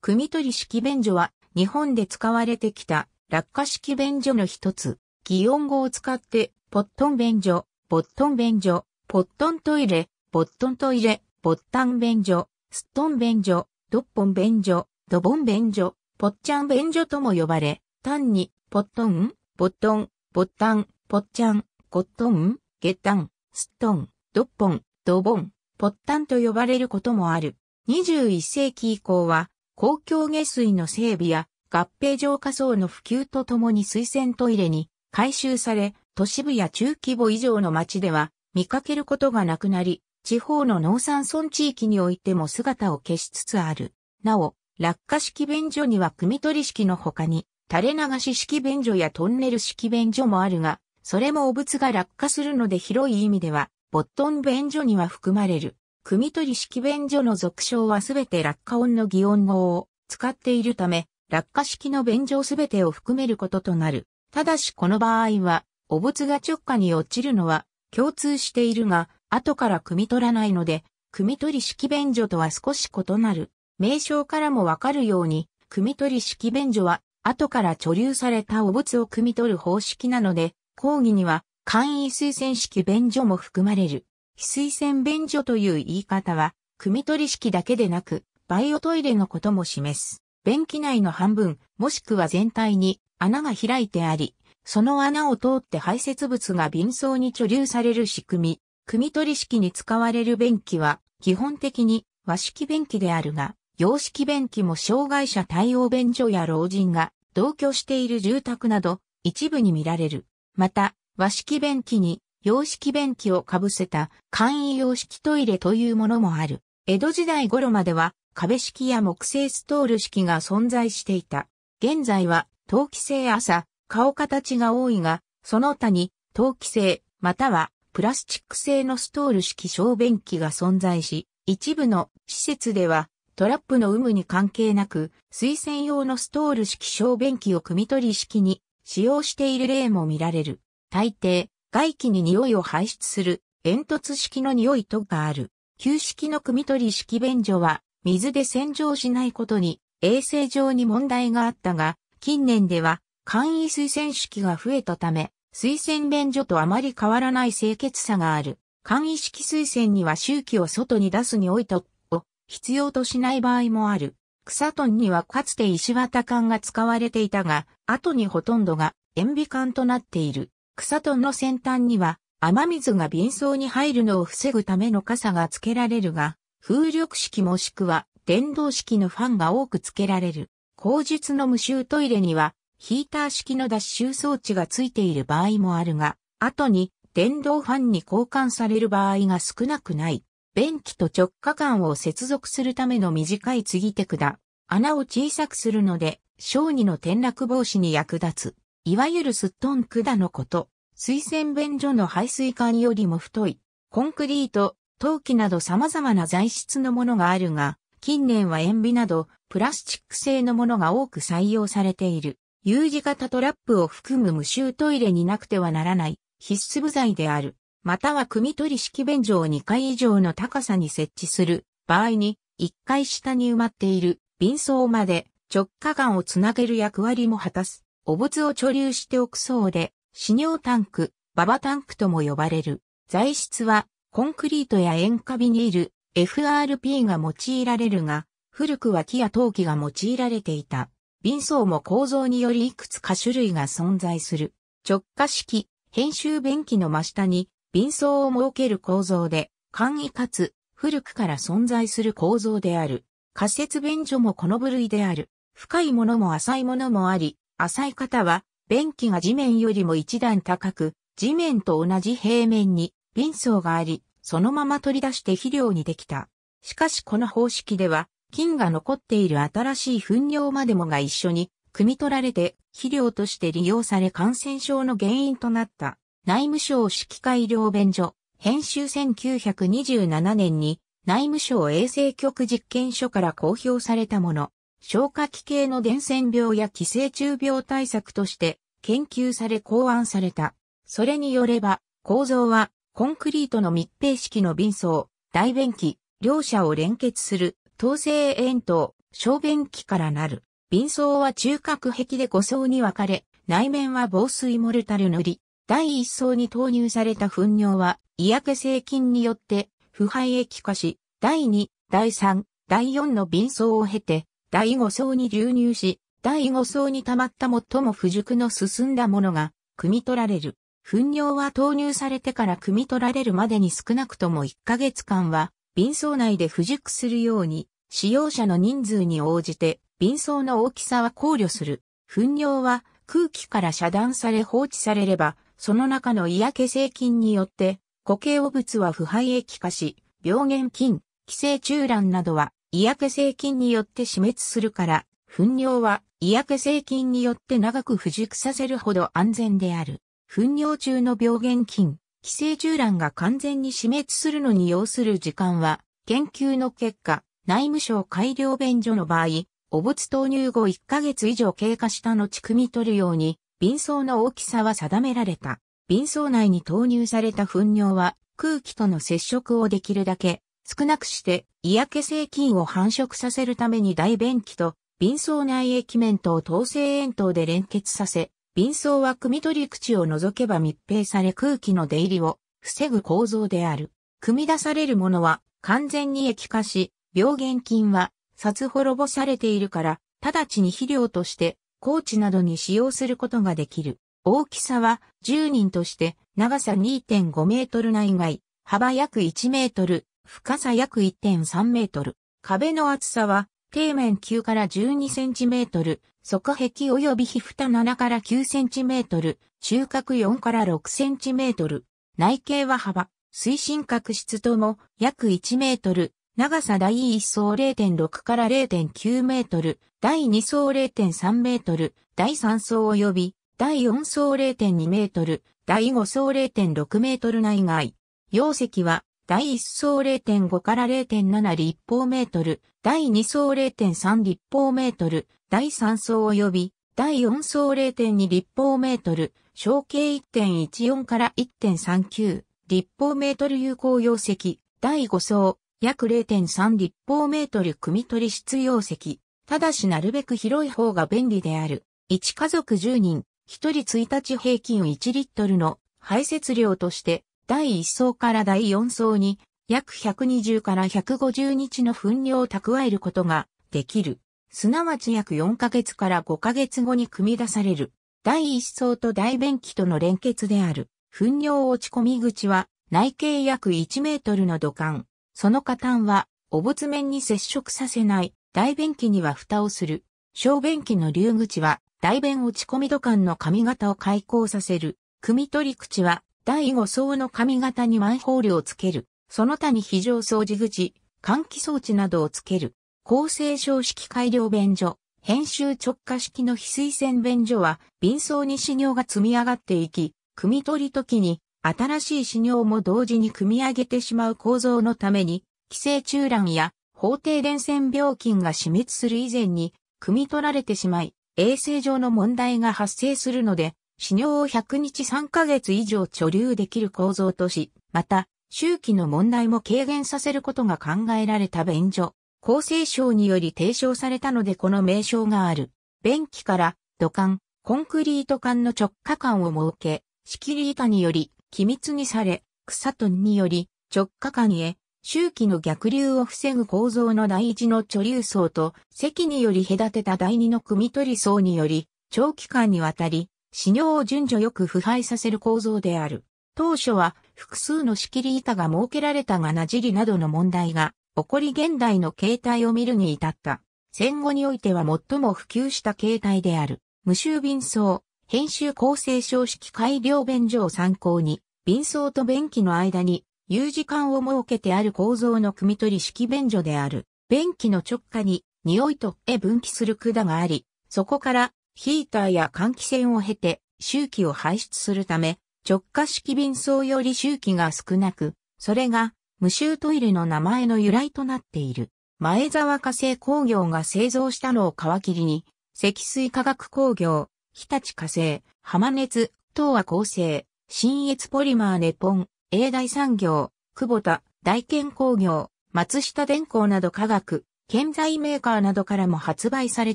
組取式便所は日本で使われてきた落下式便所の一つ。擬音語を使ってポットン便所、ボットン便所、ポットントイレ、ボットントイレ、ボッタン便所、ストン便所、ドッポン便所、ドボン便所、ポッチャン便所とも呼ばれ、単にポットン、ボットン、ボッタン、ポッチャン、コットン、ゲタン、ストン、ドッポン、ドボン、ポッタンと呼ばれることもある。21世紀以降は公共下水の整備や合併浄化層の普及とともに水洗トイレに改修され、都市部や中規模以上の町では見かけることがなくなり、地方の農産村地域においても姿を消しつつある。なお、落下式便所には組取式の他に、垂れ流し式便所やトンネル式便所もあるが、それも汚物が落下するので広い意味では、ボットン便所には含まれる。組取式便所の俗称はすべて落下音の擬音語を使っているため、落下式の便所すべてを含めることとなる。ただしこの場合は、お仏が直下に落ちるのは共通しているが、後から汲み取らないので、汲み取式便所とは少し異なる。名称からもわかるように、汲み取式便所は、後から貯留されたお仏を汲み取る方式なので、講義には、簡易推薦式便所も含まれる。非水洗便所という言い方は、汲み取り式だけでなく、バイオトイレのことも示す。便器内の半分、もしくは全体に穴が開いてあり、その穴を通って排泄物が便槽に貯留される仕組み。汲み取り式に使われる便器は、基本的に和式便器であるが、洋式便器も障害者対応便所や老人が同居している住宅など、一部に見られる。また、和式便器に洋式便器をかぶせた簡易洋式トイレというものもある。江戸時代頃までは壁式や木製ストール式が存在していた。現在は陶器製朝、顔形が多いが、その他に陶器製またはプラスチック製のストール式小便器が存在し、一部の施設ではトラップの有無に関係なく、水洗用のストール式小便器を汲み取り式に使用している例も見られる。大抵、外気に匂いを排出する煙突式の匂いとがある。旧式の汲み取り式便所は水で洗浄しないことに衛生上に問題があったが、近年では簡易水洗式が増えたため、水洗便所とあまり変わらない清潔さがある。簡易式水洗には周期を外に出すにおいと、を必要としない場合もある。草トンにはかつて石綿管が使われていたが、後にほとんどが塩ビ管となっている。草との先端には雨水が便層に入るのを防ぐための傘が付けられるが、風力式もしくは電動式のファンが多く付けられる。工述の無臭トイレにはヒーター式の脱臭装置が付いている場合もあるが、後に電動ファンに交換される場合が少なくない。便器と直下管を接続するための短い継ぎ手管。穴を小さくするので、小児の転落防止に役立つ。いわゆるすっとん管のこと、水洗便所の排水管よりも太い、コンクリート、陶器など様々な材質のものがあるが、近年は塩ビなど、プラスチック製のものが多く採用されている。U 字型トラップを含む無臭トイレになくてはならない必須部材である。または組取り式便所を2階以上の高さに設置する場合に、1階下に埋まっている便層まで直下間をつなげる役割も果たす。お物を貯留しておくそうで、死尿タンク、ババタンクとも呼ばれる。材質は、コンクリートや塩化ビニール、FRP が用いられるが、古くは木や陶器が用いられていた。瓶層も構造によりいくつか種類が存在する。直下式、編集便器の真下に、瓶層を設ける構造で、簡易かつ、古くから存在する構造である。仮設便所もこの部類である。深いものも浅いものもあり、浅い方は、便器が地面よりも一段高く、地面と同じ平面に、瓶層があり、そのまま取り出して肥料にできた。しかしこの方式では、菌が残っている新しい糞尿までもが一緒に、汲み取られて、肥料として利用され感染症の原因となった。内務省指揮会療便所、編集1927年に内務省衛生局実験所から公表されたもの。消化器系の伝染病や寄生虫病対策として研究され考案された。それによれば、構造はコンクリートの密閉式の瓶層、大便器、両者を連結する、統制円筒、小便器からなる。瓶層は中核壁で5層に分かれ、内面は防水モルタル塗り。第1層に投入された糞尿は、嫌気性菌によって、腐敗液化し、第2、第3、第4の瓶層を経て、第5層に流入し、第5層に溜まった最も不熟の進んだものが、汲み取られる。糞尿は投入されてから汲み取られるまでに少なくとも1ヶ月間は、瓶層内で不熟するように、使用者の人数に応じて、瓶層の大きさは考慮する。糞尿は空気から遮断され放置されれば、その中の嫌気性菌によって、固形汚物は腐敗液化し、病原菌、寄生虫卵などは嫌気性菌によって死滅するから、糞尿は嫌気性菌によって長く腐熟させるほど安全である。糞尿中の病原菌、寄生従卵が完全に死滅するのに要する時間は、研究の結果、内務省改良便所の場合、お物投入後1ヶ月以上経過した後組み取るように、瓶層の大きさは定められた。瓶層内に投入された糞尿は、空気との接触をできるだけ少なくして嫌気性菌を繁殖させるために大便器と便層内液面と透性円筒で連結させ、便層は組取り口を除けば密閉され空気の出入りを防ぐ構造である。組み出されるものは完全に液化し、病原菌は殺滅ぼされているから、直ちに肥料として高地などに使用することができる。大きさは10人として長さ2.5メートル内外、幅約1メートル、深さ約1.3メートル。壁の厚さは、底面9から12センチメートル、側壁及び皮蓋7から9センチメートル、中角4から6センチメートル。内径は幅、水深角質とも約1メートル、長さ第1層0.6から0.9メートル、第2層0.3メートル、第3層及び第4層0.2メートル、第5層0.6メートル内外。容積は第1層0.5から0.7立方メートル、第2層0.3立方メートル、第3層及び、第4層0.2立方メートル、小径1.14から1.39立方メートル有効容積、第5層、約0.3立方メートル組取質溶積。ただしなるべく広い方が便利である。1家族10人、1人1日平均1リットルの排泄量として、第1層から第4層に約120から150日の糞尿を蓄えることができる。すなわち約4ヶ月から5ヶ月後に組み出される。第1層と大便器との連結である。糞尿落ち込み口は内径約1メートルの土管。その下端は、お仏面に接触させない大便器には蓋をする。小便器の流口は大便落ち込み土管の髪型を開口させる。組取り口は第5層の髪型にマンホールをつける。その他に非常掃除口、換気装置などをつける。高性証式改良便所、編集直下式の非水線便所は、便層に資料が積み上がっていき、組み取り時に、新しい資料も同時に組み上げてしまう構造のために、寄生虫卵や法定伝染病菌が死滅する以前に、組み取られてしまい、衛生上の問題が発生するので、死尿を100日3ヶ月以上貯留できる構造とし、また、周期の問題も軽減させることが考えられた便所、厚生省により提唱されたのでこの名称がある。便器から、土管、コンクリート管の直下管を設け、仕切り板により、機密にされ、草とにより、直下管へ、周期の逆流を防ぐ構造の第一の貯留層と、席により隔てた第二の組取層により、長期間にわたり、死尿を順序よく腐敗させる構造である。当初は複数の仕切り板が設けられたがなじりなどの問題が起こり現代の形態を見るに至った。戦後においては最も普及した形態である。無臭便装、編集構成小式改良便所を参考に、便装と便器の間に U 時間を設けてある構造の汲み取り式便所である。便器の直下に匂いと絵分岐する管があり、そこからヒーターや換気扇を経て周期を排出するため、直下式便装より周期が少なく、それが無臭トイレの名前の由来となっている。前沢化成工業が製造したのを皮切りに、積水化学工業、日立化成、浜熱、東和構成、新越ポリマーネポン、永大産業、久保田、大建工業、松下電工など科学、建材メーカーなどからも発売され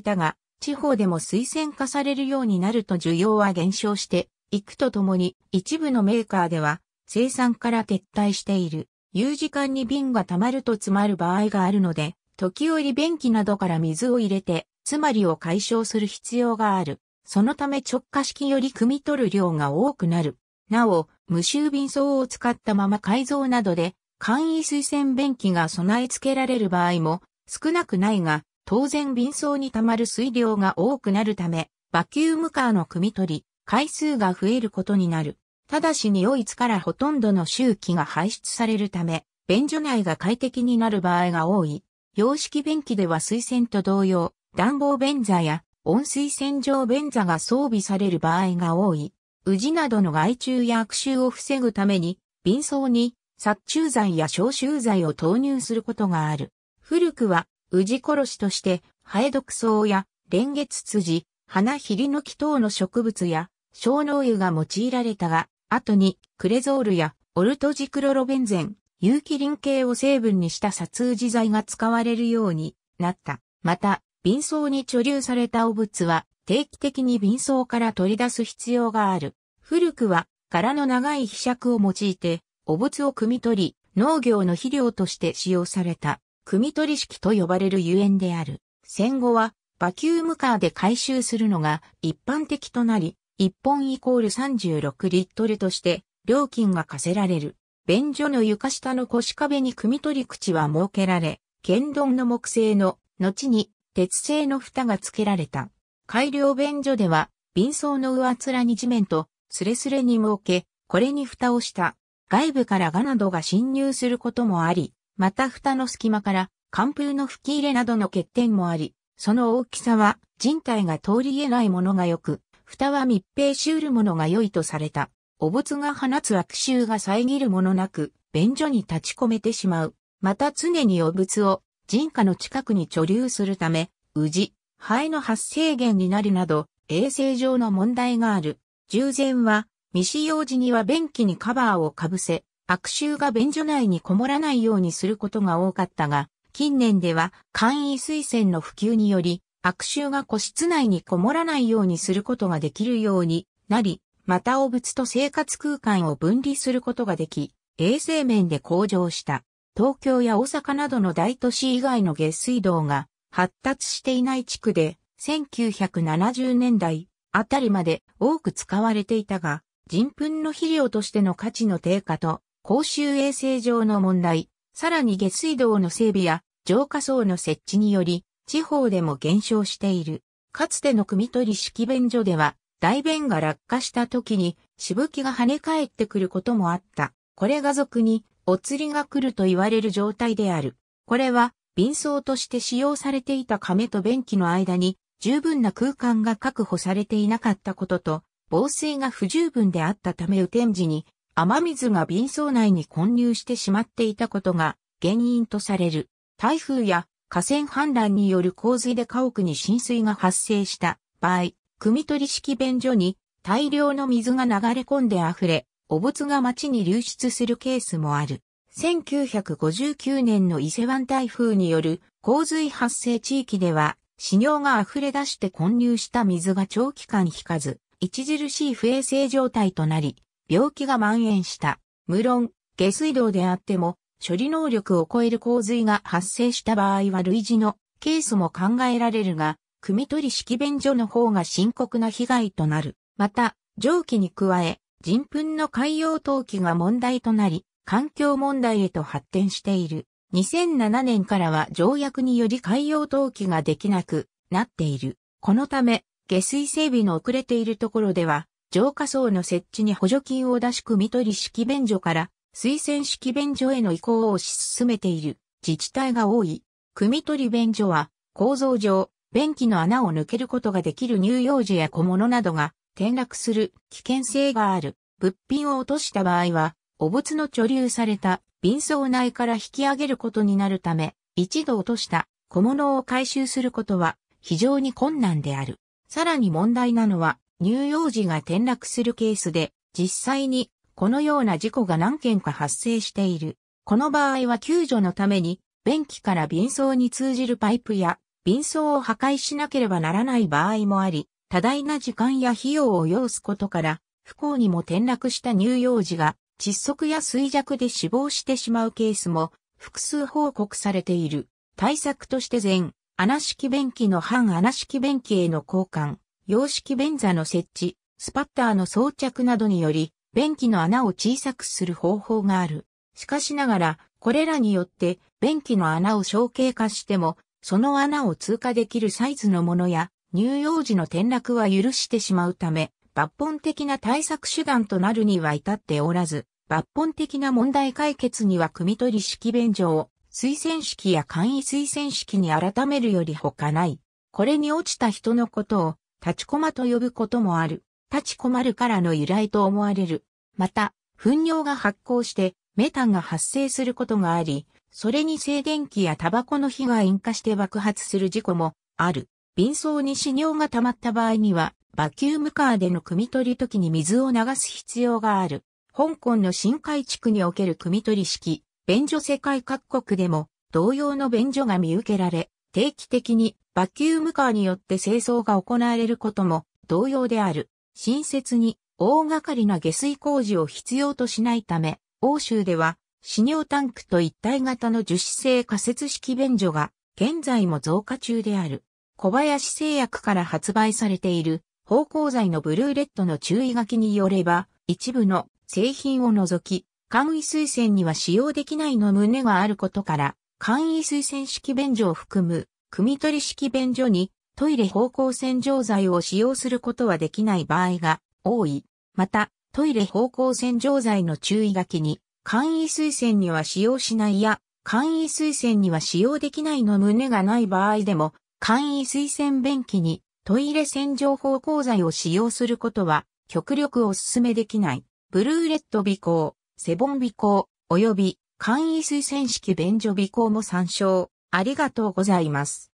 たが、地方でも推薦化されるようになると需要は減少していくとともに、一部のメーカーでは生産から撤退している。有時間に瓶が溜まると詰まる場合があるので、時折便器などから水を入れて、詰まりを解消する必要がある。そのため直下式より汲み取る量が多くなる。なお、無臭瓶層を使ったまま改造などで、簡易水洗便器が備え付けられる場合も少なくないが、当然便装に溜まる水量が多くなるため、バキュームカーの汲み取り、回数が増えることになる。ただし匂いつからほとんどの周期が排出されるため、便所内が快適になる場合が多い。洋式便器では水洗と同様、暖房便座や温水洗浄便座が装備される場合が多い。宇治などの害虫や悪臭を防ぐために、便装に殺虫剤や消臭剤を投入することがある。古くは氏殺しとして、ハエ毒草や、レンゲツツジ、花ヒリノキ等の植物や、小脳油が用いられたが、後に、クレゾールや、オルトジクロロベンゼン、有機リン系を成分にした殺虫剤が使われるようになった。また、瓶装に貯留された汚物は、定期的に瓶装から取り出す必要がある。古くは、柄の長い柄釈を用いて、汚物を汲み取り、農業の肥料として使用された。組取式と呼ばれるゆえんである。戦後は、バキュームカーで回収するのが一般的となり、1本イコール36リットルとして、料金が課せられる。便所の床下の腰壁に組取り口は設けられ、剣丼の木製の、後に鉄製の蓋が付けられた。改良便所では、便装の上面に地面と、スレスレに設け、これに蓋をした。外部からガなどが侵入することもあり、また蓋の隙間から寒風の吹き入れなどの欠点もあり、その大きさは人体が通り得ないものが良く、蓋は密閉しうるものが良いとされた。お仏が放つ悪臭が遮るものなく、便所に立ち込めてしまう。また常にお仏を人家の近くに貯留するため、うじ、肺の発生源になるなど、衛生上の問題がある。従前は、未使用時には便器にカバーをかぶせ、悪臭が便所内にこもらないようにすることが多かったが、近年では簡易水洗の普及により、悪臭が個室内にこもらないようにすることができるようになり、また汚物と生活空間を分離することができ、衛生面で向上した。東京や大阪などの大都市以外の下水道が発達していない地区で、1970年代あたりまで多く使われていたが、人糞の肥料としての価値の低下と公衆衛生上の問題、さらに下水道の整備や浄化層の設置により、地方でも減少している。かつての汲み取り式便所では、大便が落下した時に、しぶきが跳ね返ってくることもあった。これが俗に、お釣りが来ると言われる状態である。これは、便装として使用されていた亀と便器の間に、十分な空間が確保されていなかったことと、防水が不十分であったため雨天時に雨水が瓶層内に混入してしまっていたことが原因とされる。台風や河川氾濫による洪水で家屋に浸水が発生した場合、組取式便所に大量の水が流れ込んで溢れ、お物が町に流出するケースもある。1959年の伊勢湾台風による洪水発生地域では、死尿が溢れ出して混入した水が長期間引かず、著しい不衛生状態となり、病気が蔓延した。無論、下水道であっても、処理能力を超える洪水が発生した場合は類似のケースも考えられるが、組取式便所の方が深刻な被害となる。また、蒸気に加え、人糞の海洋投棄が問題となり、環境問題へと発展している。2007年からは条約により海洋投棄ができなくなっている。このため、下水整備の遅れているところでは、浄化層の設置に補助金を出し組取式便所から推薦式便所への移行を推し進めている自治体が多い。組取便所は構造上、便器の穴を抜けることができる乳幼児や小物などが転落する危険性がある。物品を落とした場合は、お物の貯留された便装内から引き上げることになるため、一度落とした小物を回収することは非常に困難である。さらに問題なのは、乳幼児が転落するケースで、実際にこのような事故が何件か発生している。この場合は救助のために、便器から便槽に通じるパイプや、便槽を破壊しなければならない場合もあり、多大な時間や費用を要すことから、不幸にも転落した乳幼児が窒息や衰弱で死亡してしまうケースも複数報告されている。対策として全、穴式便器の半穴式便器への交換、洋式便座の設置、スパッターの装着などにより、便器の穴を小さくする方法がある。しかしながら、これらによって、便器の穴を小径化しても、その穴を通過できるサイズのものや、乳幼児の転落は許してしまうため、抜本的な対策手段となるには至っておらず、抜本的な問題解決には汲み取り式便所を、推薦式や簡易推薦式に改めるより他ない。これに落ちた人のことを、立ちこまと呼ぶこともある。立ちこまるからの由来と思われる。また、糞尿が発酵してメタンが発生することがあり、それに静電気やタバコの火が引火して爆発する事故もある。瓶装に死尿が溜まった場合には、バキュームカーでの汲み取り時に水を流す必要がある。香港の深海地区における汲み取り式、便所世界各国でも同様の便所が見受けられ、定期的にバキュームカーによって清掃が行われることも同様である。新設に大掛かりな下水工事を必要としないため、欧州では飼料タンクと一体型の樹脂製仮設式便所が現在も増加中である。小林製薬から発売されている芳香剤のブルーレッドの注意書きによれば、一部の製品を除き、簡易水洗には使用できないの旨があることから、簡易水洗式便所を含む組取式便所にトイレ方向洗浄剤を使用することはできない場合が多い。また、トイレ方向洗浄剤の注意書きに、簡易水洗には使用しないや、簡易水洗には使用できないの旨がない場合でも、簡易水洗便器にトイレ洗浄方向剤を使用することは、極力お勧めできない。ブルーレット微光、セボン微光、及び簡易水洗式便所微光も参照。ありがとうございます。